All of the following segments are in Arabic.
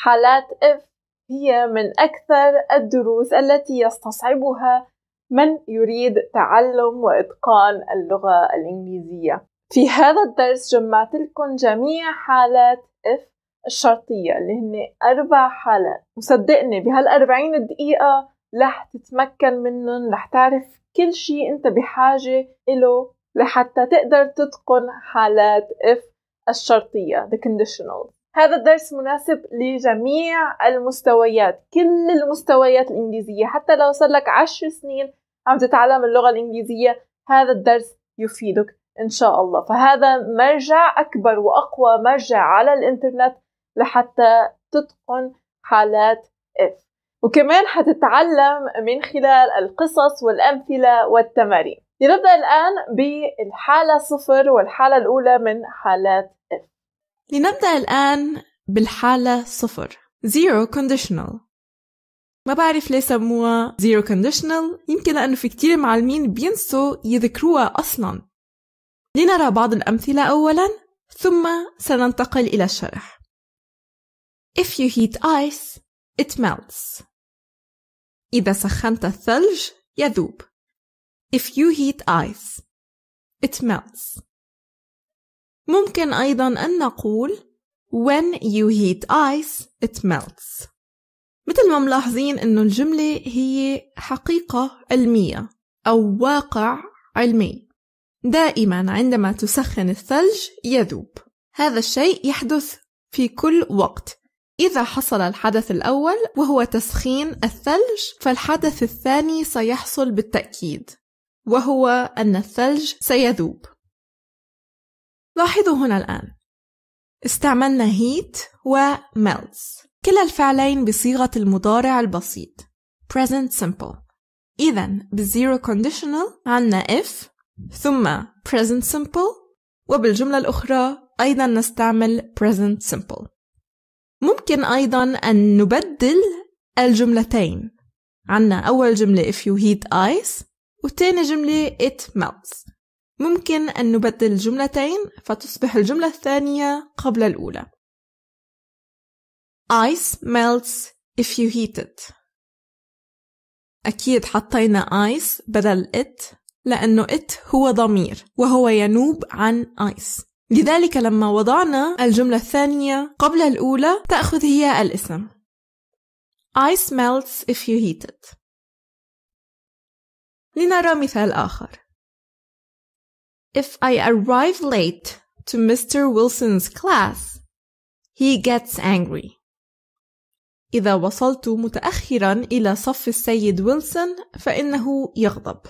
حالات اف هي من أكثر الدروس التي يستصعبها من يريد تعلم وإتقان اللغة الإنجليزية. في هذا الدرس جمعت لكم جميع حالات اف الشرطية اللي هن أربع حالات وصدقني بهالأربعين دقيقة رح تتمكن منهم رح تعرف كل شيء أنت بحاجة إله لحتى تقدر تتقن حالات اف الشرطية the conditionals هذا الدرس مناسب لجميع المستويات كل المستويات الإنجليزية حتى لو صار لك عشر سنين عم تتعلم اللغة الإنجليزية هذا الدرس يفيدك إن شاء الله فهذا مرجع أكبر وأقوى مرجع على الإنترنت لحتى تتقن حالات F وكمان حتتعلم من خلال القصص والأمثلة والتمارين لنبدأ الآن بالحالة صفر والحالة الأولى من حالات F لنبدأ الآن بالحالة صفر zero conditional ما بعرف ليه سموها zero conditional يمكن لأنه في كتير معلمين بينسوا يذكروها أصلا لنرى بعض الأمثلة أولا ثم سننتقل إلى الشرح If you heat ice it melts إذا سخنت الثلج يذوب If you heat ice it melts ممكن أيضا أن نقول When you heat ice it melts مثل ما ملاحظين أنه الجملة هي حقيقة علمية أو واقع علمي دائما عندما تسخن الثلج يذوب هذا الشيء يحدث في كل وقت إذا حصل الحدث الأول وهو تسخين الثلج فالحدث الثاني سيحصل بالتأكيد وهو أن الثلج سيذوب لاحظوا هنا الآن استعملنا heat و melts كلا الفعلين بصيغة المضارع البسيط present simple إذا بالزيرو conditional عنا if ثم present simple وبالجملة الأخرى أيضا نستعمل present simple ممكن أيضا أن نبدل الجملتين عنا أول جملة if you heat ice وتاني جملة it melts ممكن أن نبدل الجملتين فتصبح الجملة الثانية قبل الأولى. Ice melts if you heat it. أكيد حطينا ice بدل it لأنه it هو ضمير وهو ينوب عن ice. لذلك لما وضعنا الجملة الثانية قبل الأولى تأخذ هي الاسم. Ice melts if you heat it. لنرى مثال آخر. If I arrive late to Mr. Wilson's class, he gets angry. إذا وصلت متأخرا إلى صف السيد ويلسون فإنه يغضب.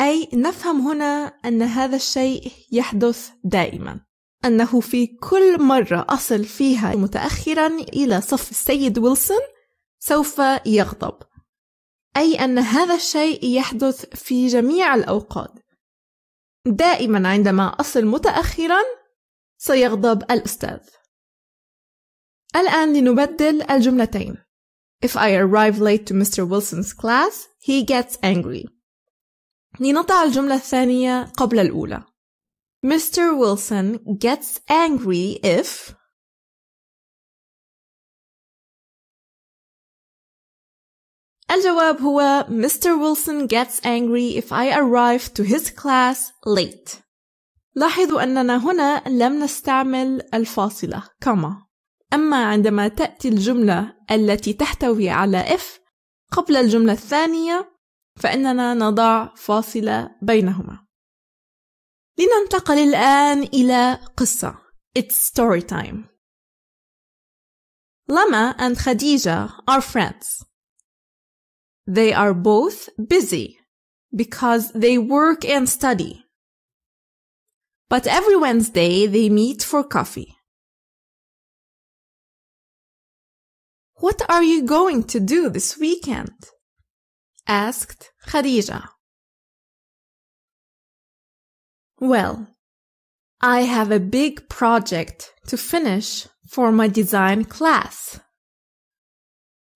أي نفهم هنا أن هذا الشيء يحدث دائما أنه في كل مرة أصل فيها متأخرا إلى صف السيد ويلسون سوف يغضب أي أن هذا الشيء يحدث في جميع الأوقات دائما عندما أصل متأخرا سيغضب الأستاذ الآن لنبدل الجملتين If I arrive late to Mr. Wilson's class, he gets angry. لنضع الجملة الثانية قبل الأولى. Mr. Wilson gets angry if الجواب هو Mr. Wilson gets angry if I arrive to his class late. لاحظوا أننا هنا لم نستعمل الفاصلة كما أما عندما تأتي الجملة التي تحتوي على if قبل الجملة الثانية فإننا نضع فاصلة بينهما لننتقل الآن إلى قصة It's story time Lama and خديجة are friends They are both busy because they work and study. But every Wednesday they meet for coffee. What are you going to do this weekend? asked Khadija. Well, I have a big project to finish for my design class.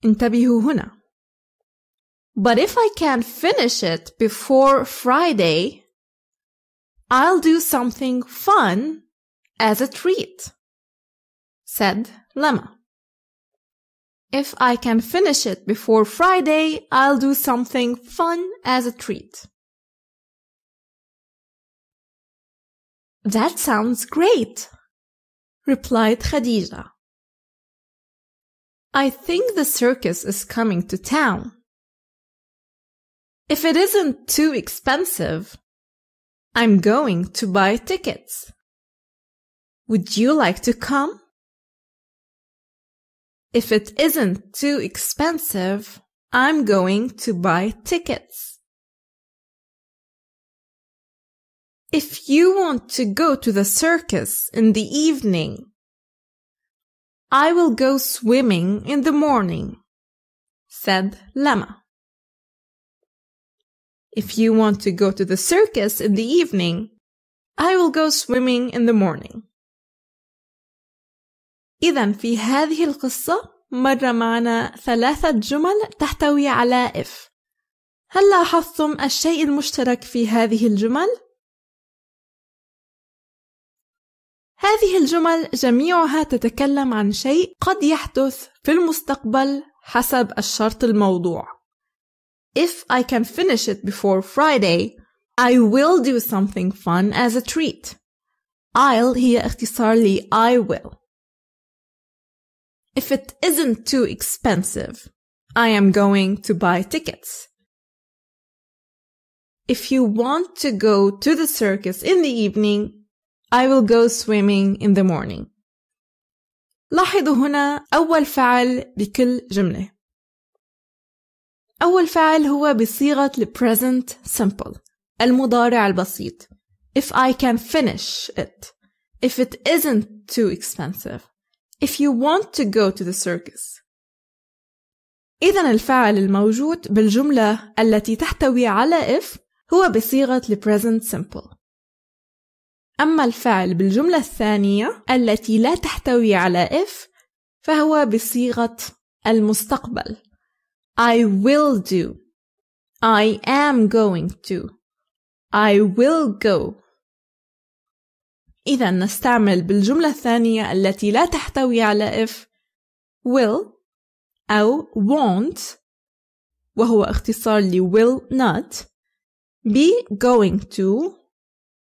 انتبهوا هنا. But if I can't finish it before Friday, I'll do something fun as a treat, said Lemma. If I can finish it before Friday, I'll do something fun as a treat. That sounds great, replied Khadija. I think the circus is coming to town. If it isn't too expensive, I'm going to buy tickets. Would you like to come? If it isn't too expensive, I'm going to buy tickets. If you want to go to the circus in the evening, I will go swimming in the morning, said Lama. If you want to go to the circus in the evening, I will go swimming in the morning. إذا في هذه القصة مر معنا ثلاثة جمل تحتوي على if. هل لاحظتم الشيء المشترك في هذه الجمل؟ هذه الجمل جميعها تتكلم عن شيء قد يحدث في المستقبل حسب الشرط الموضوع. if I can finish it before Friday, I will do something fun as a treat. I'll هي اختصار لي I will. If it isn't too expensive, I am going to buy tickets. If you want to go to the circus in the evening, I will go swimming in the morning. لاحظوا هنا أول فعل بكل جملة. أول فعل هو بصيغة ال present simple المضارع البسيط if I can finish it if it isn't too expensive if you want to go to the circus إذا الفعل الموجود بالجملة التي تحتوي على if هو بصيغة ال present simple أما الفعل بالجملة الثانية التي لا تحتوي على if فهو بصيغة المستقبل I will do. I am going to. I will go. إذا نستعمل بالجملة الثانية التي لا تحتوي على if will أو won't وهو اختصار ل will not be going to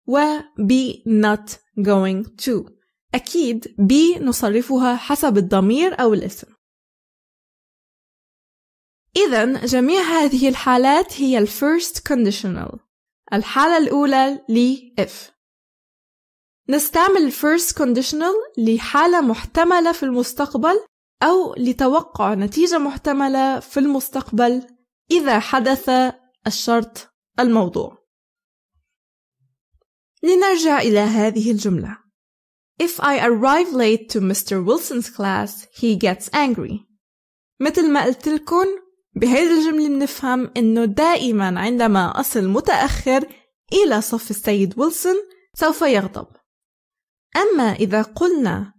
و be not going to أكيد be نصرفها حسب الضمير أو الاسم إذا جميع هذه الحالات هي الـ first conditional الحالة الأولى لـ if نستعمل first conditional لحالة محتملة في المستقبل أو لتوقع نتيجة محتملة في المستقبل إذا حدث الشرط الموضوع لنرجع إلى هذه الجملة If I arrive late to Mr. Wilson's class, he gets angry. مثل ما قلت لكم بهذه الجملة بنفهم أنه دائما عندما أصل متأخر إلى صف السيد ويلسون سوف يغضب أما إذا قلنا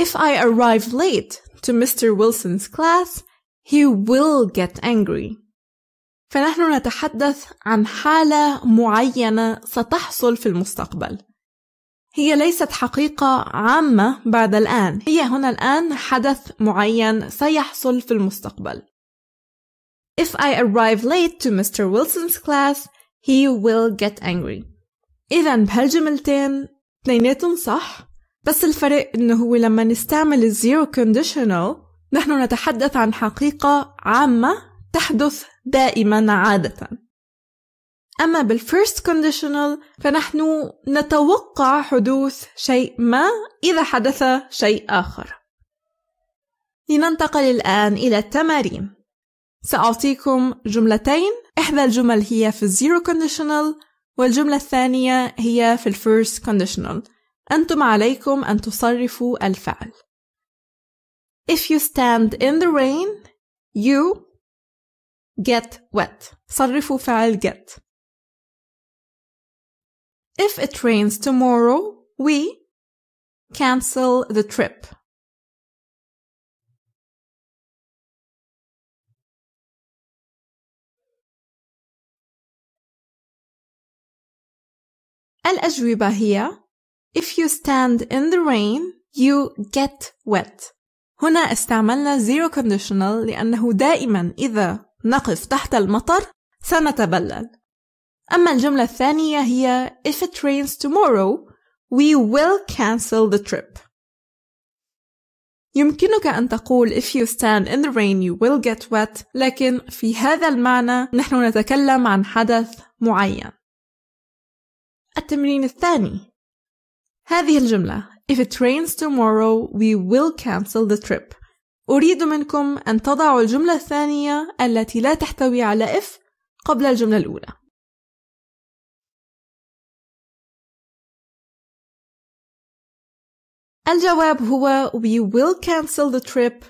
If I arrive late to Mr. Wilson's class he will get angry فنحن نتحدث عن حالة معينة ستحصل في المستقبل هي ليست حقيقة عامة بعد الآن هي هنا الآن حدث معين سيحصل في المستقبل If I arrive late to Mr. Wilson's class, he will get angry. إذا بهالجملتين اثنيناتهم صح بس الفرق إنه هو لما نستعمل الزيرو conditional نحن نتحدث عن حقيقة عامة تحدث دائما عادة أما بالفيرست conditional فنحن نتوقع حدوث شيء ما إذا حدث شيء آخر لننتقل الآن إلى التمارين سأعطيكم جملتين إحدى الجمل هي في الزيرو conditional والجملة الثانية هي في الفيرست conditional أنتم عليكم أن تصرفوا الفعل If you stand in the rain you get wet صرفوا فعل get If it rains tomorrow we cancel the trip الأجوبة هي If you stand in the rain you get wet هنا استعملنا zero conditional لأنه دائما إذا نقف تحت المطر سنتبلل أما الجملة الثانية هي If it rains tomorrow we will cancel the trip يمكنك أن تقول if you stand in the rain you will get wet لكن في هذا المعنى نحن نتكلم عن حدث معين التمرين الثاني هذه الجملة If it rains tomorrow we will cancel the trip أريد منكم أن تضعوا الجملة الثانية التي لا تحتوي على if قبل الجملة الأولى الجواب هو we will cancel the trip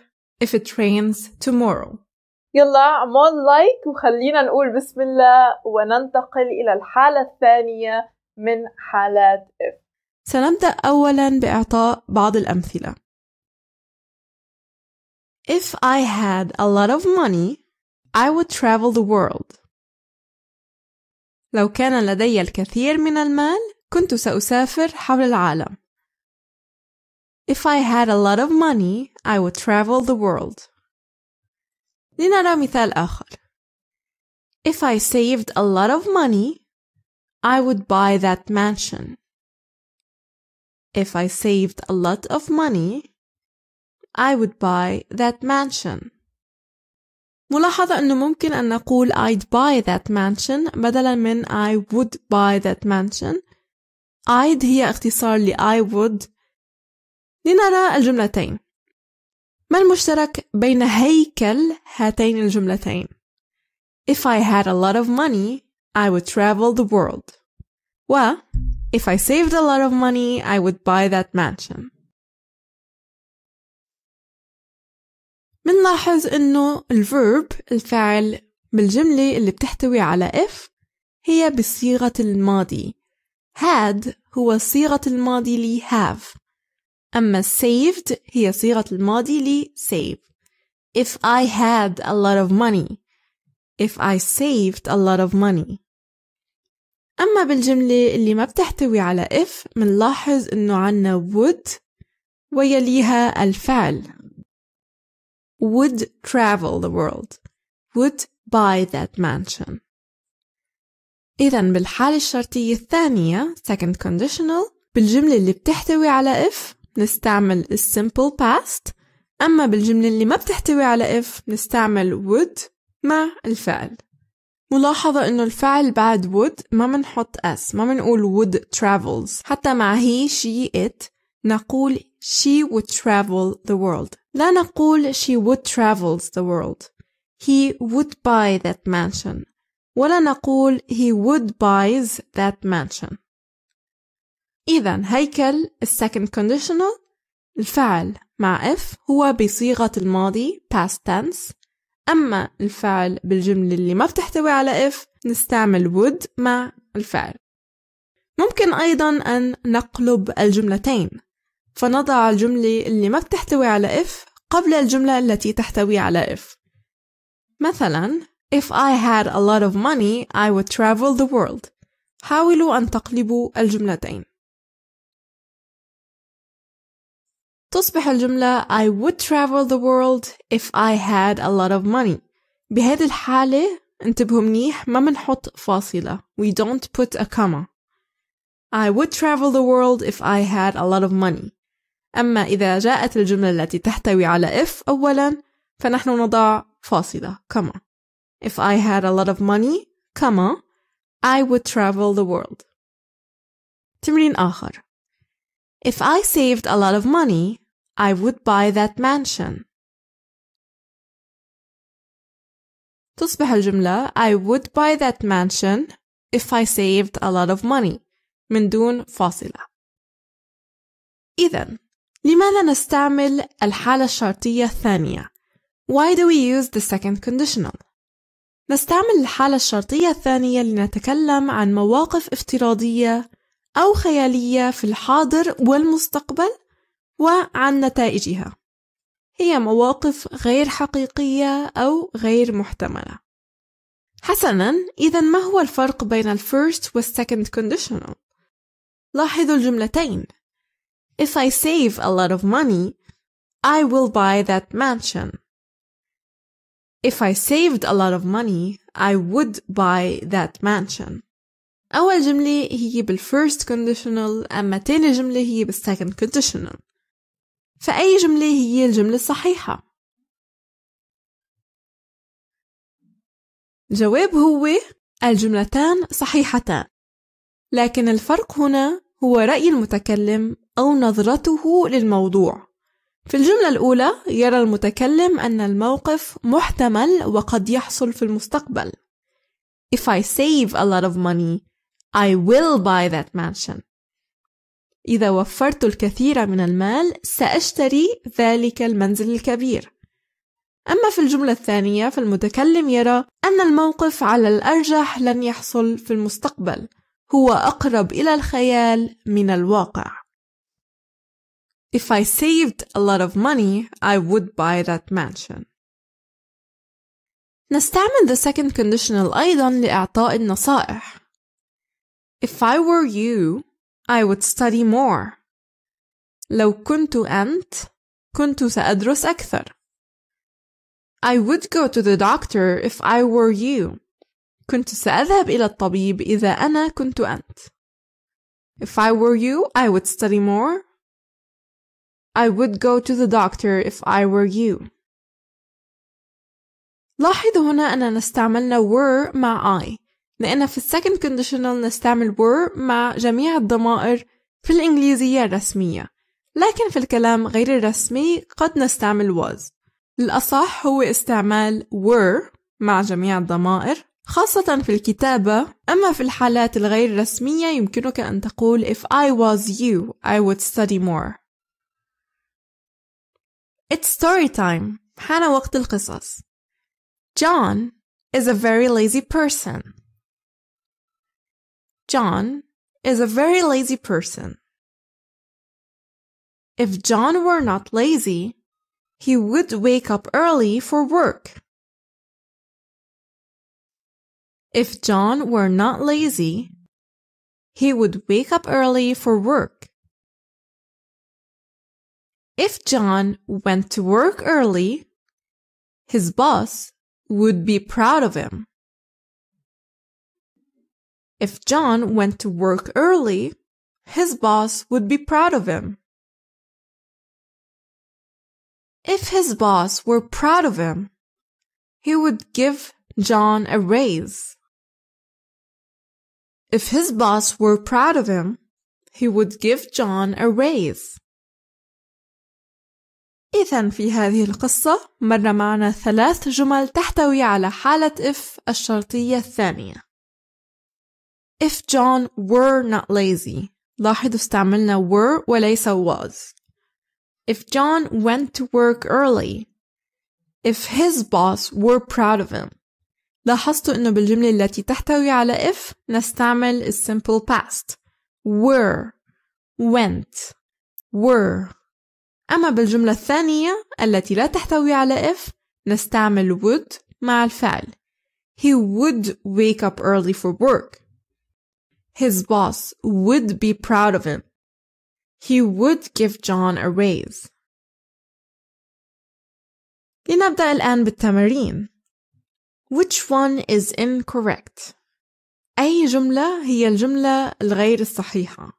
if it rains tomorrow يلا اعمل لايك وخلينا نقول بسم الله وننتقل إلى الحالة الثانية من حالات اف سنبدأ أولا بإعطاء بعض الأمثلة If I had a lot of money I would travel the world لو كان لدي الكثير من المال كنت سأسافر حول العالم If I had a lot of money I would travel the world لنرى مثال آخر If I saved a lot of money I would buy that mansion. If I saved a lot of money, I would buy that mansion. ملاحظة أنه ممكن أن نقول I'd buy that mansion بدلا من I would buy that mansion. I'd هي اختصار ل I would. لنرى الجملتين. ما المشترك بين هيكل هاتين الجملتين؟ If I had a lot of money, I would travel the world. Well, if I saved a lot of money, I would buy that mansion. منلاحظ انه الverb الفعل بالجملة اللي بتحتوي على if هي بصيغة الماضي had هو صيغة الماضي لي have أما saved هي صيغة الماضي لي save if I had a lot of money if I saved a lot of money أما بالجملة اللي ما بتحتوي على if منلاحظ إنه عنا would ويليها الفعل would travel the world would buy that mansion إذا بالحالة الشرطية الثانية second conditional بالجملة اللي بتحتوي على if نستعمل simple past أما بالجملة اللي ما بتحتوي على if نستعمل would مع الفعل ملاحظة إنه الفعل بعد would ما منحط s ما منقول would travels حتى مع he she it نقول she would travel the world لا نقول she would travels the world he would buy that mansion ولا نقول he would buys that mansion إذا هيكل second conditional الفعل مع if هو بصيغة الماضي past tense أما الفعل بالجملة اللي ما بتحتوي على if نستعمل would مع الفعل ممكن أيضا أن نقلب الجملتين فنضع الجملة اللي ما بتحتوي على if قبل الجملة التي تحتوي على if مثلا If I had a lot of money I would travel the world حاولوا أن تقلبوا الجملتين تصبح الجملة I would travel the world if I had a lot of money بهذه الحالة انتبهوا منيح ما منحط فاصلة we don't put a comma I would travel the world if I had a lot of money أما إذا جاءت الجملة التي تحتوي على if أولا فنحن نضع فاصلة comma If I had a lot of money comma I would travel the world تمرين آخر If I saved a lot of money, I would buy that mansion. تصبح الجملة I would buy that mansion if I saved a lot of money من دون فاصلة. إذا لماذا نستعمل الحالة الشرطية الثانية؟ Why do we use the second conditional? نستعمل الحالة الشرطية الثانية لنتكلم عن مواقف افتراضية أو خيالية في الحاضر والمستقبل وعن نتائجها هي مواقف غير حقيقية أو غير محتملة حسنا إذا ما هو الفرق بين first والـ second conditional؟ لاحظوا الجملتين If I save a lot of money I will buy that mansion If I saved a lot of money I would buy that mansion أول جملة هي بالفيرست conditional أما تاني جملة هي بالسكند conditional فأي جملة هي الجملة الصحيحة؟ الجواب هو الجملتان صحيحتان لكن الفرق هنا هو رأي المتكلم أو نظرته للموضوع في الجملة الأولى يرى المتكلم أن الموقف محتمل وقد يحصل في المستقبل If I save a lot of money I will buy that mansion. إذا وفرت الكثير من المال سأشتري ذلك المنزل الكبير. أما في الجملة الثانية فالمتكلم يرى أن الموقف على الأرجح لن يحصل في المستقبل، هو أقرب إلى الخيال من الواقع. If I saved a lot of money, I would buy that mansion. نستعمل the second conditional أيضا لإعطاء النصائح If I were you, I would study more. لو كنت أنت كنت سأدرس أكثر. I would go to the doctor if I were you. كنت سأذهب إلى الطبيب إذا أنا كنت أنت. If I were you, I would study more. I would go to the doctor if I were you. لاحظ هنا أننا استعملنا were مع I لأن في second كونديشنال نستعمل were مع جميع الضمائر في الإنجليزية الرسمية لكن في الكلام غير الرسمي قد نستعمل was الأصح هو استعمال were مع جميع الضمائر خاصة في الكتابة أما في الحالات الغير رسمية يمكنك أن تقول If I was you, I would study more It's story time حان وقت القصص John is a very lazy person John is a very lazy person. If John were not lazy, he would wake up early for work. If John were not lazy, he would wake up early for work. If John went to work early, his boss would be proud of him. If John went to work early, his boss would be proud of him. If his boss were proud of him, he would give John a raise. If his boss were proud of him, he would give John a raise. إذا في هذه القصة مر معنا ثلاث جمل تحتوي على حالة if الشرطية الثانية if John were not lazy لاحظوا استعملنا were وليس was if John went to work early if his boss were proud of him لاحظتوا انه بالجملة التي تحتوي على if نستعمل simple past were went were أما بالجملة الثانية التي لا تحتوي على if نستعمل would مع الفعل He would wake up early for work his boss would be proud of him. He would give John a raise. لنبدأ الآن بالتمارين. Which one is incorrect? أي جملة هي الجملة الغير الصحيحة؟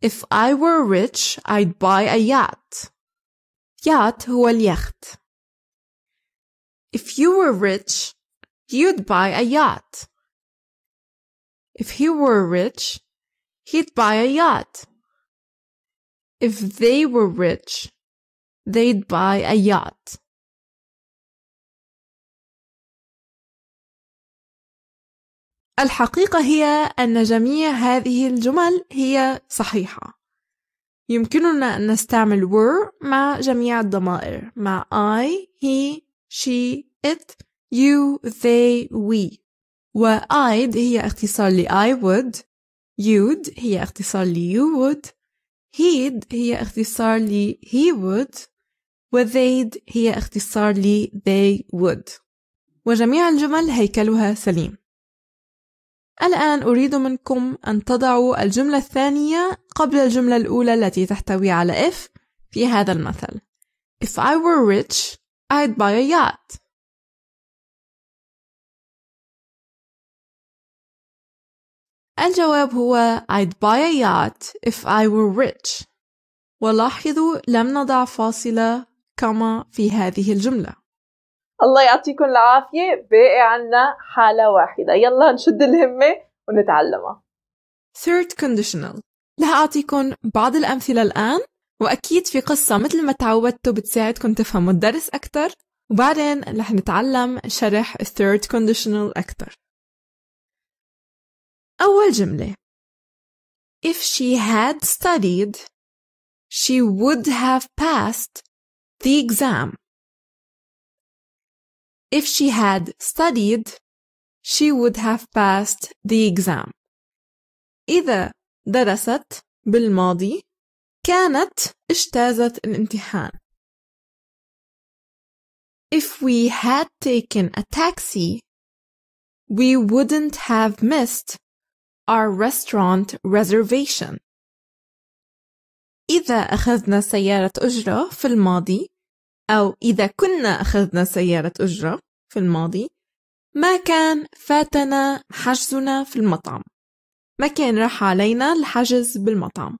If I were rich, I'd buy a yacht. Yacht هو اليخت. If you were rich, you'd buy a yacht. If he were rich, he'd buy a yacht. If they were rich, they'd buy a yacht. الحقيقة هي أن جميع هذه الجمل هي صحيحة. يمكننا أن نستعمل were مع جميع الضمائر مع I, he, she, it, you, they, we. و I'd هي اختصار ل I would You'd هي اختصار ل you would he'd هي اختصار ل he would و They'd هي اختصار ل they would وجميع الجمل هيكلها سليم الآن أريد منكم أن تضعوا الجملة الثانية قبل الجملة الأولى التي تحتوي على if في هذا المثل If I were rich, I'd buy a yacht. الجواب هو I'd buy a yacht if I were rich ولاحظوا لم نضع فاصلة كما في هذه الجملة الله يعطيكم العافية باقي عنا حالة واحدة يلا نشد الهمة ونتعلمها Third conditional رح أعطيكم بعض الأمثلة الآن وأكيد في قصة مثل ما تعودتوا بتساعدكم تفهموا الدرس أكثر وبعدين رح نتعلم شرح الثيرد conditional أكثر. أول جملة If she had studied, she would have passed the exam. If she had studied, she would have passed the exam. إذا درست بالماضي كانت اجتازت الامتحان. If we had taken a taxi, we wouldn't have missed our restaurant reservation. إذا أخذنا سيارة أجرة في الماضي أو إذا كنا أخذنا سيارة أجرة في الماضي ما كان فاتنا حجزنا في المطعم ما كان راح علينا الحجز بالمطعم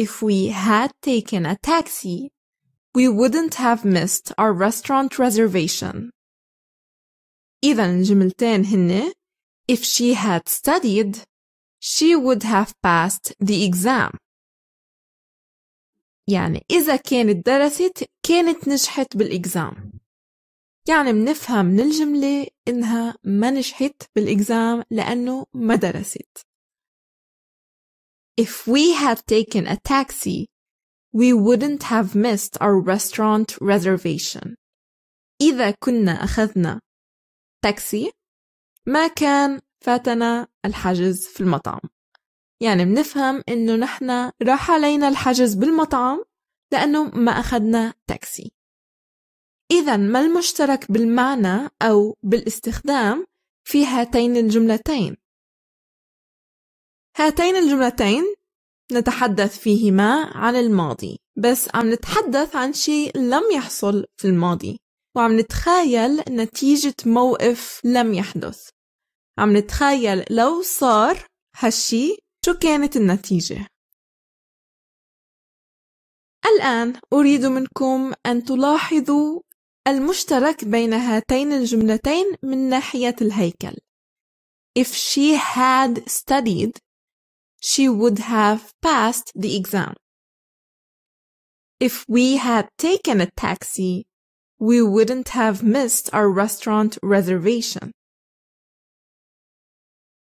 If we had taken a taxi we wouldn't have missed our restaurant reservation إذا الجملتين هن If she had studied, she would have passed the exam. يعني إذا كانت درست كانت نجحت بالإكزام يعني منفهم من الجملة إنها ما نجحت بالإكزام لأنه ما درست If we had taken a taxi, we wouldn't have missed our restaurant reservation. إذا كنا أخذنا تاكسي ما كان فاتنا الحجز في المطعم يعني بنفهم انه نحن راح علينا الحجز بالمطعم لانه ما اخذنا تاكسي اذا ما المشترك بالمعنى او بالاستخدام في هاتين الجملتين هاتين الجملتين نتحدث فيهما عن الماضي بس عم نتحدث عن شيء لم يحصل في الماضي وعم نتخيل نتيجة موقف لم يحدث عم نتخيل لو صار هالشي شو كانت النتيجة الآن أريد منكم أن تلاحظوا المشترك بين هاتين الجملتين من ناحية الهيكل If she had studied she would have passed the exam If we had taken a taxi we wouldn't have missed our restaurant reservation.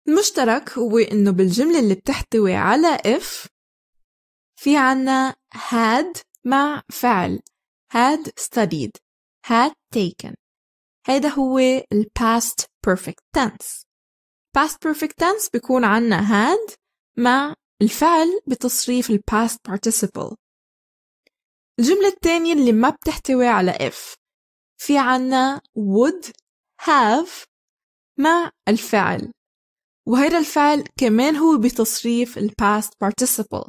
المشترك هو إنه بالجملة اللي بتحتوي على if في عنا had مع فعل had studied had taken هيدا هو ال past perfect tense past perfect tense بيكون عنا had مع الفعل بتصريف ال past participle الجملة الثانية اللي ما بتحتوي على if في عنا would have مع الفعل وهيدا الفعل كمان هو بتصريف ال past participle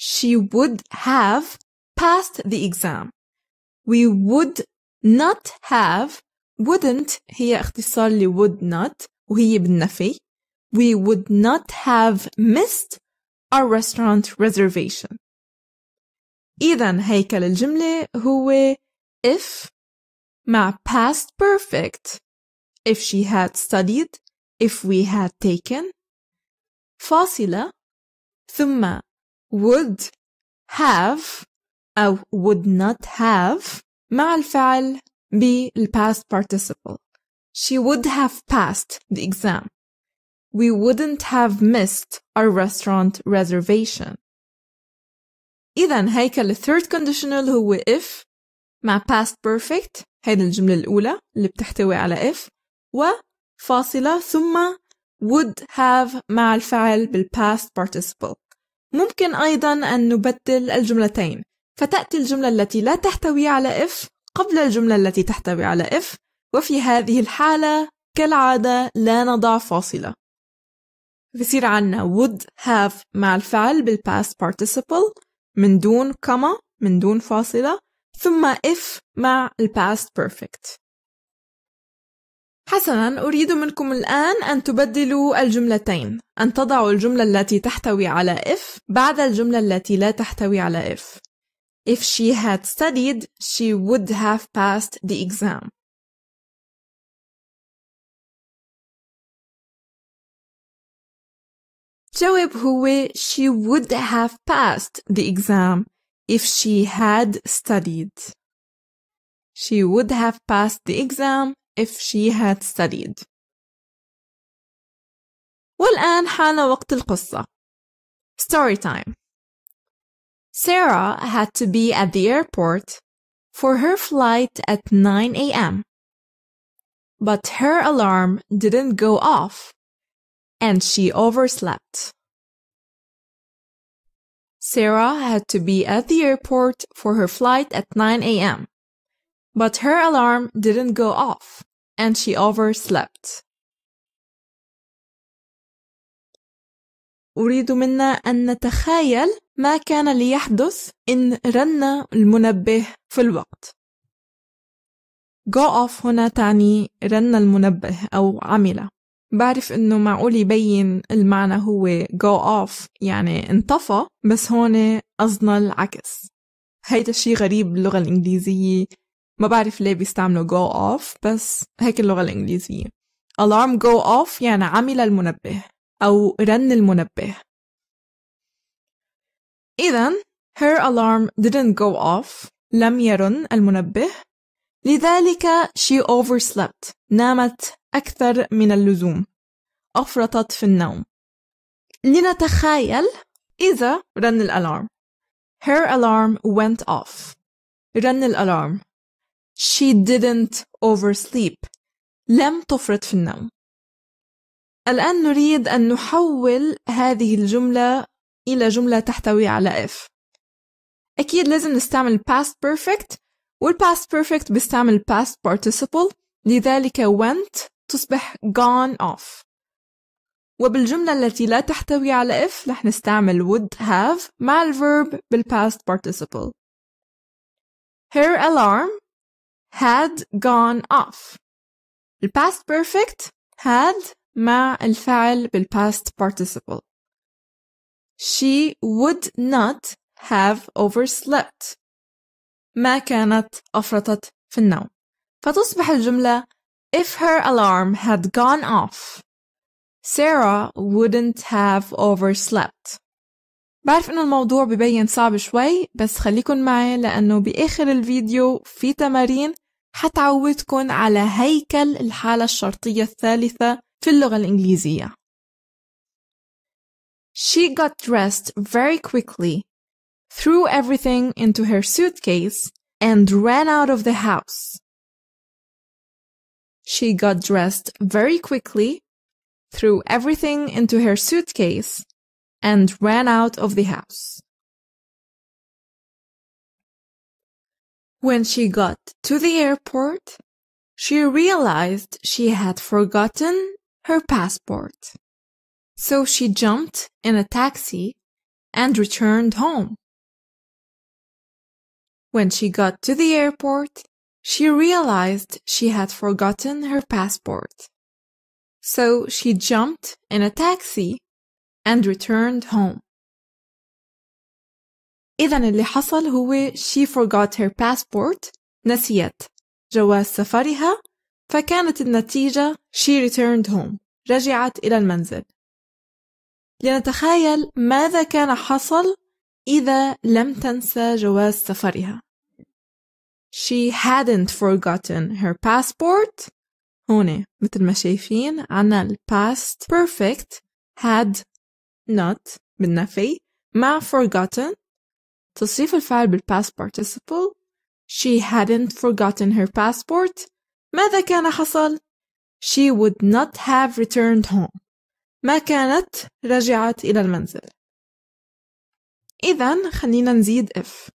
she would have passed the exam we would not have wouldn't هي اختصار ل would not وهي بالنفي we would not have missed our restaurant reservation إذا هيكل الجملة هو if مع past perfect if she had studied if we had taken فاصلة ثم would have أو would not have مع الفعل بالpast participle she would have passed the exam we wouldn't have missed our restaurant reservation إذا هيكل الثيرد conditional هو if مع past perfect هيدي الجملة الأولى اللي بتحتوي على if وفاصلة ثم would have مع الفعل بالpast participle ممكن أيضا أن نبدل الجملتين فتأتي الجملة التي لا تحتوي على if قبل الجملة التي تحتوي على if وفي هذه الحالة كالعادة لا نضع فاصلة بصير عنا would have مع الفعل بالpast participle من دون كما من دون فاصلة ثم if مع ال past perfect حسنا أريد منكم الآن أن تبدلوا الجملتين أن تضعوا الجملة التي تحتوي على if بعد الجملة التي لا تحتوي على if If she had studied, she would have passed the exam. جواب هو she would have passed the exam If she had studied. She would have passed the exam if she had studied. والآن حان وقت القصة. Story time. Sarah had to be at the airport for her flight at 9 a.m. But her alarm didn't go off and she overslept. Sarah had to be at the airport for her flight at 9 a.m. But her alarm didn't go off and she overslept. أريد منا أن نتخيل ما كان ليحدث إن رن المنبه في الوقت. go off هنا تعني رن المنبه أو عمل. بعرف انه معقول يبين المعنى هو go off يعني انطفى بس هون قصدنا العكس هيدا الشي غريب باللغة الإنجليزية ما بعرف ليه بيستعملوا go off بس هيك اللغة الإنجليزية alarm go off يعني عمل المنبه أو رن المنبه إذا her alarm didn't go off لم يرن المنبه لذلك she overslept نامت أكثر من اللزوم أفرطت في النوم لنتخيل إذا رن الألارم Her alarm went off رن الألارم She didn't oversleep لم تفرط في النوم الآن نريد أن نحول هذه الجملة إلى جملة تحتوي على if أكيد لازم نستعمل past perfect والpast perfect بيستعمل past participle لذلك went تصبح gone off وبالجملة التي لا تحتوي على if رح نستعمل would have مع الverb بالpast participle Her alarm had gone off الpast perfect had مع الفعل بالpast participle She would not have overslept ما كانت أفرطت في النوم فتصبح الجملة If her alarm had gone off, Sarah wouldn't have overslept. بعرف انه الموضوع ببين صعب شوي بس خليكن معي لانه باخر الفيديو في تمارين حتعودكن على هيكل الحالة الشرطية الثالثة في اللغة الإنجليزية. She got dressed very quickly, threw everything into her suitcase, and ran out of the house. She got dressed very quickly, threw everything into her suitcase, and ran out of the house. When she got to the airport, she realized she had forgotten her passport. So she jumped in a taxi and returned home. When she got to the airport, she realized she had forgotten her passport. So she jumped in a taxi and returned home. إذا اللي حصل هو she forgot her passport نسيت جواز سفرها فكانت النتيجة she returned home رجعت إلى المنزل لنتخيل ماذا كان حصل إذا لم تنسى جواز سفرها she hadn't forgotten her passport. هنا مثل ما شايفين عنا ال past perfect had not بالنفي مع forgotten تصريف الفعل past participle She hadn't forgotten her passport ماذا كان حصل؟ She would not have returned home ما كانت رجعت إلى المنزل إذا خلينا نزيد if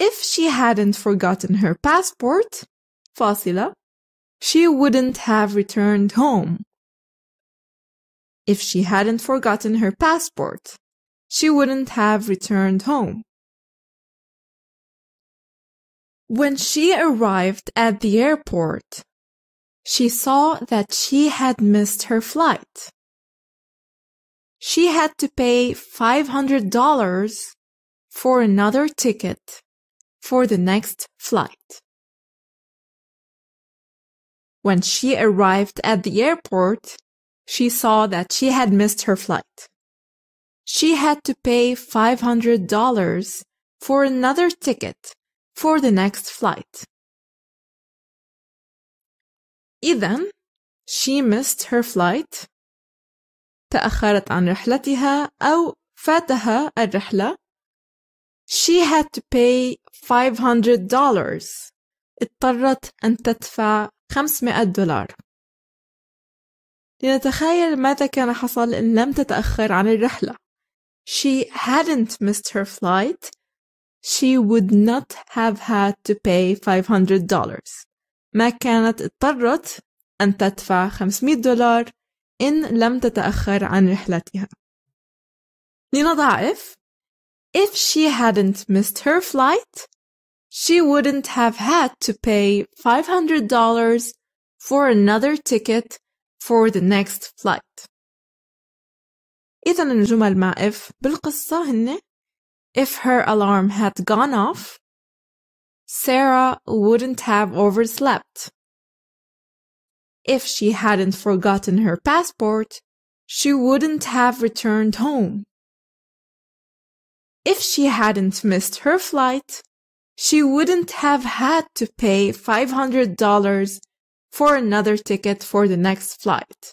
if she hadn't forgotten her passport, Fasila, she wouldn't have returned home. If she hadn't forgotten her passport, she wouldn't have returned home. When she arrived at the airport, she saw that she had missed her flight. She had to pay $500 for another ticket for the next flight. When she arrived at the airport, she saw that she had missed her flight. She had to pay $500 for another ticket for the next flight. إذا she missed her flight تأخرت عن رحلتها أو فاتها الرحلة She had to pay $500. اضطرت أن تدفع 500 دولار. لنتخيل ماذا كان حصل إن لم تتأخر عن الرحلة. She hadn't missed her flight. She would not have had to pay $500. ما كانت اضطرت أن تدفع 500 دولار إن لم تتأخر عن رحلتها. لنضع if If she hadn't missed her flight, she wouldn't have had to pay $500 for another ticket for the next flight. إذا الجمل مع if بالقصة هن if her alarm had gone off, Sarah wouldn't have overslept. If she hadn't forgotten her passport, she wouldn't have returned home if she hadn't missed her flight, she wouldn't have had to pay $500 for another ticket for the next flight.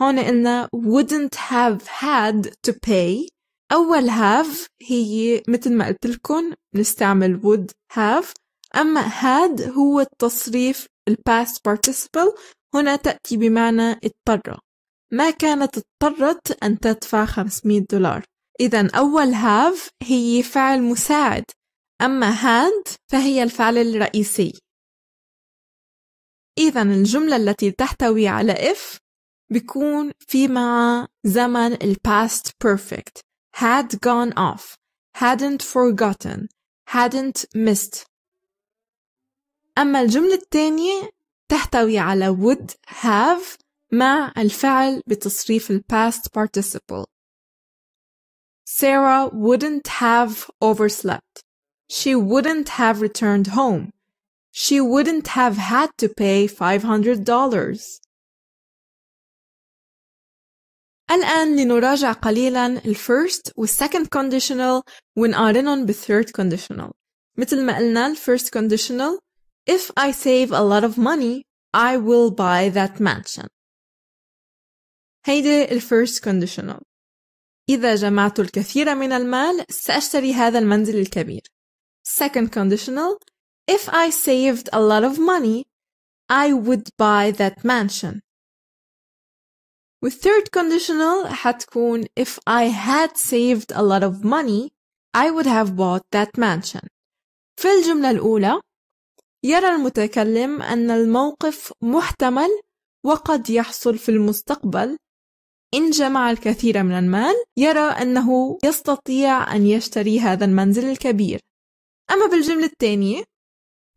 هنا wouldn't have had to pay أول have هي مثل ما قلت لكم نستعمل would have أما had هو التصريف ال past participle هنا تأتي بمعنى اضطر ما كانت اضطرت أن تدفع 500 دولار إذا أول have هي فعل مساعد أما hand فهي الفعل الرئيسي إذا الجملة التي تحتوي على if بيكون في مع زمن ال past perfect had gone off hadn't forgotten hadn't missed أما الجملة الثانية تحتوي على would have مع الفعل بتصريف ال past participle Sarah wouldn't have overslept. She wouldn't have returned home. She wouldn't have had to pay $500. الآن لنراجع قليلا الفirst second conditional ونقارنهم third conditional. مثل ما قلنا first conditional If I save a lot of money, I will buy that mansion. هيدي first conditional. إذا جمعت الكثير من المال سأشتري هذا المنزل الكبير. Second conditional If I saved a lot of money I would buy that mansion. والثird conditional حتكون if I had saved a lot of money I would have bought that mansion. في الجملة الأولى يرى المتكلم أن الموقف محتمل وقد يحصل في المستقبل إن جمع الكثير من المال يرى أنه يستطيع أن يشتري هذا المنزل الكبير أما بالجملة الثانية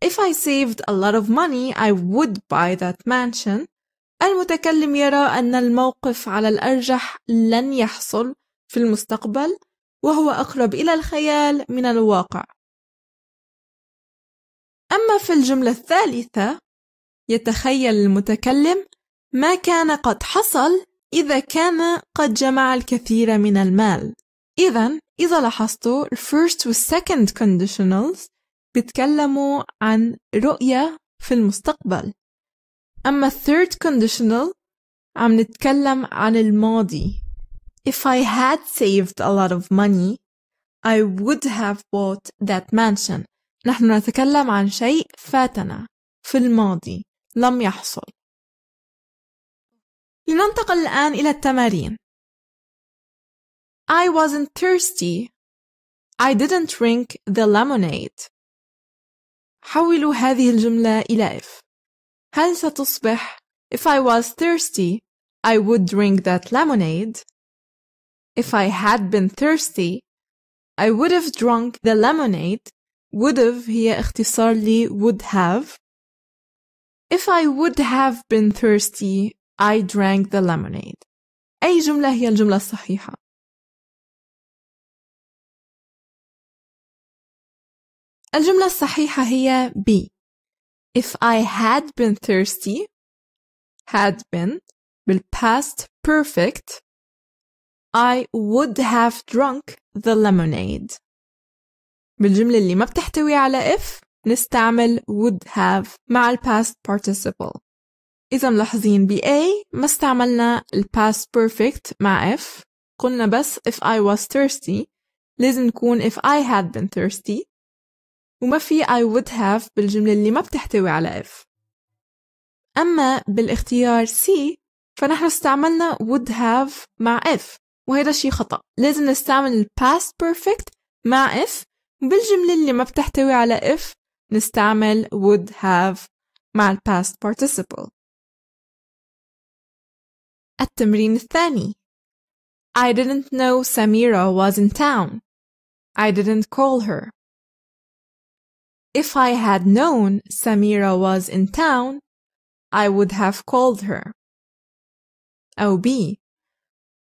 If I saved a lot of money I would buy that mansion المتكلم يرى أن الموقف على الأرجح لن يحصل في المستقبل وهو أقرب إلى الخيال من الواقع أما في الجملة الثالثة يتخيل المتكلم ما كان قد حصل إذا كان قد جمع الكثير من المال إذا إذا لاحظتوا الـ first و second conditionals بيتكلموا عن رؤية في المستقبل أما third conditional عم نتكلم عن الماضي If I had saved a lot of money I would have bought that mansion نحن نتكلم عن شيء فاتنا في الماضي لم يحصل لننتقل الآن إلى التمارين. I wasn't thirsty. I didn't drink the lemonade. حولوا هذه الجملة إلى if. هل ستصبح If I was thirsty, I would drink that lemonade. If I had been thirsty, I would have drunk the lemonade. Would have هي اختصار لي would have. If I would have been thirsty, I drank the lemonade أي جملة هي الجملة الصحيحة؟ الجملة الصحيحة هي B If I had been thirsty had been بالpast perfect I would have drunk the lemonade بالجملة اللي ما بتحتوي على if نستعمل would have مع الpast participle إذا ملاحظين ب A ما استعملنا ال past perfect مع F قلنا بس if I was thirsty لازم نكون if I had been thirsty وما في I would have بالجملة اللي ما بتحتوي على if أما بالاختيار C فنحن استعملنا would have مع if وهذا شيء خطأ لازم نستعمل ال past perfect مع if وبالجملة اللي ما بتحتوي على if نستعمل would have مع ال past participle التمرين الثاني I didn't know Samira was in town. I didn't call her. If I had known Samira was in town, I would have called her. أو oh, B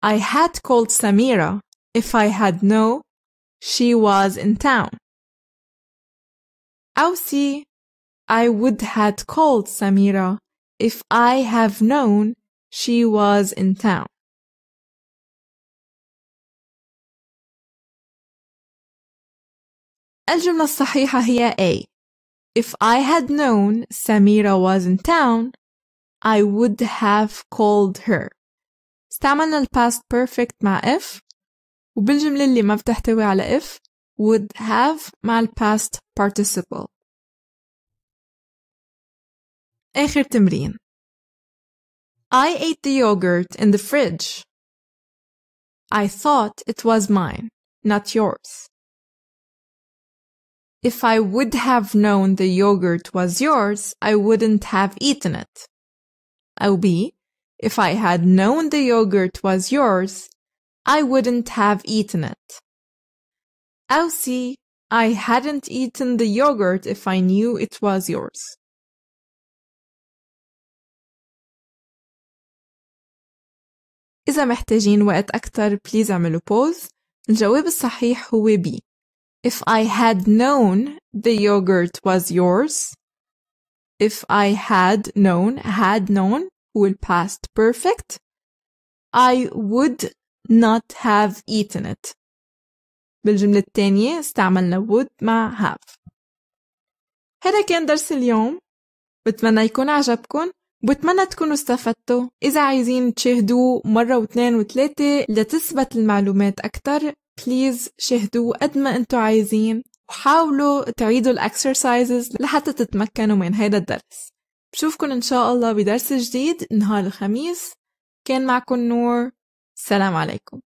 I had called Samira if I had known she was in town. أو oh, C I would had called Samira if I have known she was in town. الجملة الصحيحة هي A. If I had known Samira was in town, I would have called her. استعملنا ال past perfect مع if وبالجملة اللي ما بتحتوي على if would have مع ال past participle. آخر تمرين I ate the yogurt in the fridge. I thought it was mine, not yours. If I would have known the yogurt was yours, I wouldn't have eaten it. OB, if I had known the yogurt was yours, I wouldn't have eaten it. Elsie, I hadn't eaten the yogurt if I knew it was yours. إذا محتاجين وقت أكتر بليز اعملوا بوز الجواب الصحيح هو B If I had known the yogurt was yours If I had known had known هو ال past perfect I would not have eaten it بالجملة الثانية استعملنا would مع have هذا كان درس اليوم بتمنى يكون عجبكم بتمنى تكونوا استفدتوا إذا عايزين تشاهدوه مرة واثنين وثلاثة لتثبت المعلومات أكتر بليز شاهدوه قد ما انتو عايزين وحاولوا تعيدوا الاكسرسايزز لحتى تتمكنوا من هيدا الدرس بشوفكن إن شاء الله بدرس جديد نهار الخميس كان معكم نور سلام عليكم